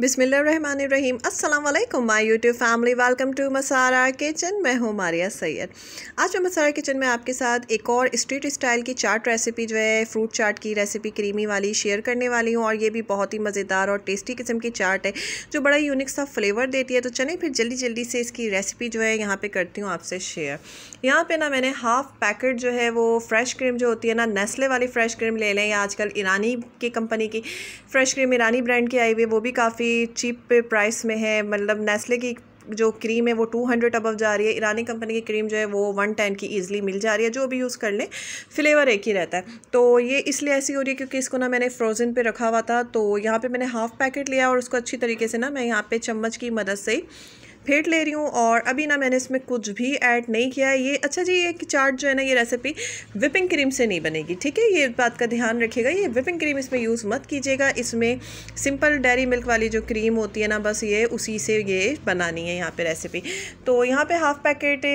बिसमीम अल्लाम my YouTube family welcome to मसारा किचन मैं हूँ मारिया सैयद आज मैं मसारा किचन में आपके साथ एक और स्ट्रीट स्टाइल की चाट रेसिपी जो है फ्रूट चाट की रेसिपी क्रीमी वाली शेयर करने वाली हूँ और ये भी बहुत ही मज़ेदार और टेस्टी किस्म की चाट है जो बड़ा यूनिक सा फ्लेवर देती है तो चलें फिर जल्दी जल्दी से इसकी रेसिपी जो है यहाँ पर करती हूँ आपसे शेयर यहाँ पर ना मैंने हाफ़ पैकेट जो है वो फ्रेश क्रीम जो होती है ना नेस्ले वाली फ़्रेश क्रीम ले लें या आजकल ईरानी की कंपनी की फ़्रेश क्रीम ईरानी ब्रांड की आई हुई है वो भी काफ़ी काफ़ी चीप प्राइस में है मतलब नेस्ले की जो क्रीम है वो 200 अबव जा रही है ईरानी कंपनी की क्रीम जो है वो 110 की ईजिली मिल जा रही है जो भी यूज़ कर लें फ्लेवर एक ही रहता है तो ये इसलिए ऐसी हो रही है क्योंकि इसको ना मैंने फ्रोज़न पे रखा हुआ था तो यहाँ पे मैंने हाफ़ पैकेट लिया और उसको अच्छी तरीके से ना मैं यहाँ पे चम्मच की मदद से फेंट ले रही हूँ और अभी ना मैंने इसमें कुछ भी ऐड नहीं किया है ये अच्छा जी ये चाट जो है ना ये रेसिपी विपिंग क्रीम से नहीं बनेगी ठीक है ये बात का ध्यान रखिएगा ये विपिंग क्रीम इसमें यूज़ मत कीजिएगा इसमें सिंपल डेरी मिल्क वाली जो क्रीम होती है ना बस ये उसी से ये बनानी है यहाँ पर रेसिपी तो यहाँ पर हाफ़ पैकेट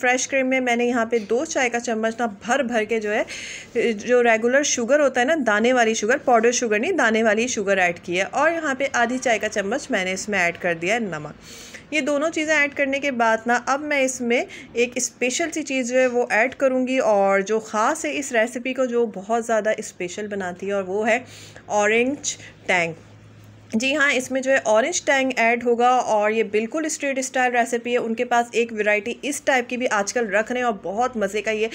फ्रेश क्रीम में मैंने यहाँ पर दो चाय का चम्मच ना भर भर के जो है जो रेगुलर शुगर होता है ना दाने वाली शुगर पाउडर शुगर नहीं दाने वाली शुगर ऐड की है और यहाँ पर आधी चाय का चम्मच मैंने इसमें ऐड कर दिया है नमक ये दोनों चीज़ें ऐड करने के बाद ना अब मैं इसमें एक स्पेशल सी चीज़ जो है वो ऐड करूँगी और जो ख़ास है इस रेसिपी को जो बहुत ज़्यादा स्पेशल बनाती है और वो है ऑरेंज टैंक जी हाँ इसमें जो है ऑरेंज टैंग ऐड होगा और ये बिल्कुल स्ट्रीट स्टाइल रेसिपी है उनके पास एक वैरायटी इस टाइप की भी आजकल रख रहे हैं और बहुत मज़े का ये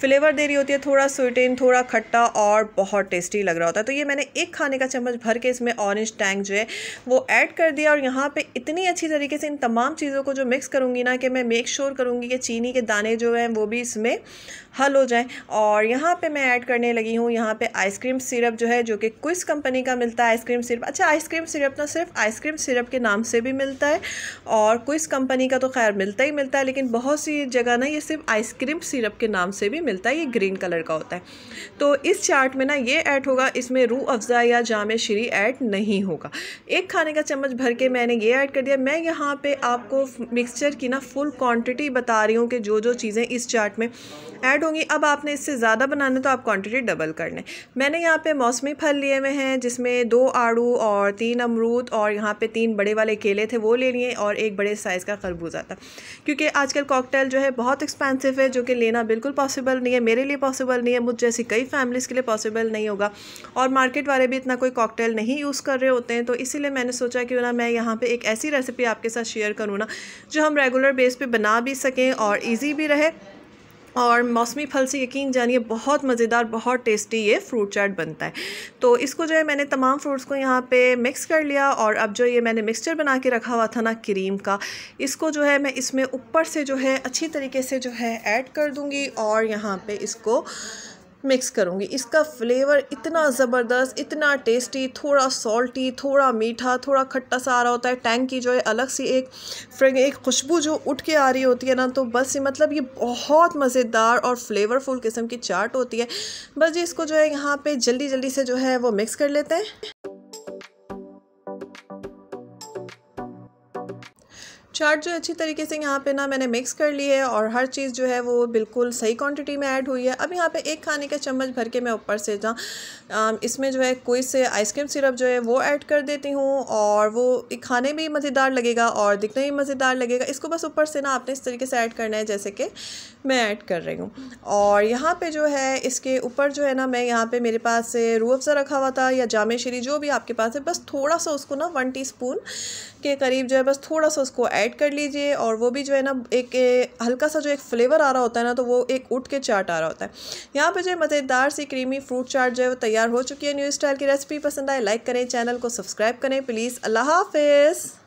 फ्लेवर दे रही होती है थोड़ा स्वीटेन थोड़ा खट्टा और बहुत टेस्टी लग रहा होता है तो ये मैंने एक खाने का चम्मच भर के इसमें ऑरेंज टैंग जो है वो ऐड कर दिया और यहाँ पर इतनी अच्छी तरीके से इन तमाम चीज़ों को जो मिक्स करूँगी ना कि मैं मेक श्योर करूँगी कि चीनी के दाने जो हैं वो भी इसमें हल हो जाएँ और यहाँ पर मैं ऐड करने लगी हूँ यहाँ पर आइसक्रीम सिरप जो है जो कि क्विस कंपनी का मिलता है आइसक्रीम सिरप अच्छा आइसक्रीम क्रीम सिरप ना सिर्फ आइसक्रीम सिरप के नाम से भी मिलता है और कोई कंपनी का तो खैर मिलता ही मिलता है लेकिन बहुत सी जगह ना ये सिर्फ आइसक्रीम सिरप के नाम से भी मिलता है ये ग्रीन कलर का होता है तो इस चार्ट में ना ये ऐड होगा इसमें रू अफ़ज़ा या जाम श्री ऐड नहीं होगा एक खाने का चम्मच भर के मैंने ये ऐड कर दिया मैं यहाँ पर आपको मिक्सचर की ना फुल क्वान्टिटी बता रही हूँ कि जो जो चीज़ें इस चार्ट में ऐड होंगी अब आपने इससे ज़्यादा बनाना तो आप क्वांटिटी डबल कर लें मैंने यहाँ पे मौसमी फल लिए हुए हैं जिसमें दो आड़ू और तीन तीन अमरूद और यहाँ पे तीन बड़े वाले केले थे वो ले लिए और एक बड़े साइज़ का खरबूजा था क्योंकि आजकल कॉकटेल जो है बहुत एक्सपेंसिव है जो कि लेना बिल्कुल पॉसिबल नहीं है मेरे लिए पॉसिबल नहीं है मुझ जैसी कई फैमिलीज़ के लिए पॉसिबल नहीं होगा और मार्केट वाले भी इतना कोई कॉकटेल नहीं यूज़ कर रहे होते हैं तो इसीलिए मैंने सोचा कि ना मैं यहाँ पर एक ऐसी रेसिपी आपके साथ शेयर करूँ ना जो हम रेगुलर बेस पर बना भी सकें और ईजी भी रहे और मौसमी फल से यकीन जानिए बहुत मज़ेदार बहुत टेस्टी ये फ्रूट चाट बनता है तो इसको जो है मैंने तमाम फ्रूट्स को यहाँ पे मिक्स कर लिया और अब जो ये मैंने मिक्सचर बना के रखा हुआ था ना क्रीम का इसको जो है मैं इसमें ऊपर से जो है अच्छी तरीके से जो है ऐड कर दूँगी और यहाँ पे इसको मिक्स करूँगी इसका फ्लेवर इतना ज़बरदस्त इतना टेस्टी थोड़ा सॉल्टी थोड़ा मीठा थोड़ा खट्टा सा आ रहा होता है टैंक की जो है अलग सी एक फ्रेग एक खुशबू जो उठ के आ रही होती है ना तो बस ये मतलब ये बहुत मज़ेदार और फ्लेवरफुल किस्म की चाट होती है बस जी इसको जो है यहाँ पे जल्दी जल्दी से जो है वो मिक्स कर लेते हैं चाट जो अच्छी तरीके से यहाँ पे ना मैंने मिक्स कर ली है और हर चीज़ जो है वो बिल्कुल सही क्वांटिटी में ऐड हुई है अब यहाँ पे एक खाने का चम्मच भर के मैं ऊपर से जहाँ इसमें जो है कोई से आइसक्रीम सिरप जो है वो ऐड कर देती हूँ और वो खाने में मज़ेदार लगेगा और दिखने में मज़ेदार लगेगा इसको बस ऊपर से ना आपने इस तरीके से ऐड करना है जैसे कि मैं ऐड कर रही हूँ और यहाँ पर जो है इसके ऊपर जो है ना मैं यहाँ पर मेरे पास रू अफ़ज़ा रखा हुआ था या जाम शरी जो भी आपके पास है बस थोड़ा सा उसको ना वन टी के करीब जो है बस थोड़ा सा उसको ऐड ऐड कर लीजिए और वो भी जो है ना एक हल्का सा जो एक फ्लेवर आ रहा होता है ना तो वो एक उठ के चाट आ रहा होता है यहाँ पर जो मज़ेदार सी क्रीमी फ्रूट चाट जो है वो तैयार हो चुकी है न्यू स्टाइल की रेसिपी पसंद आए लाइक करें चैनल को सब्सक्राइब करें प्लीज़ अल्लाह हाफिज़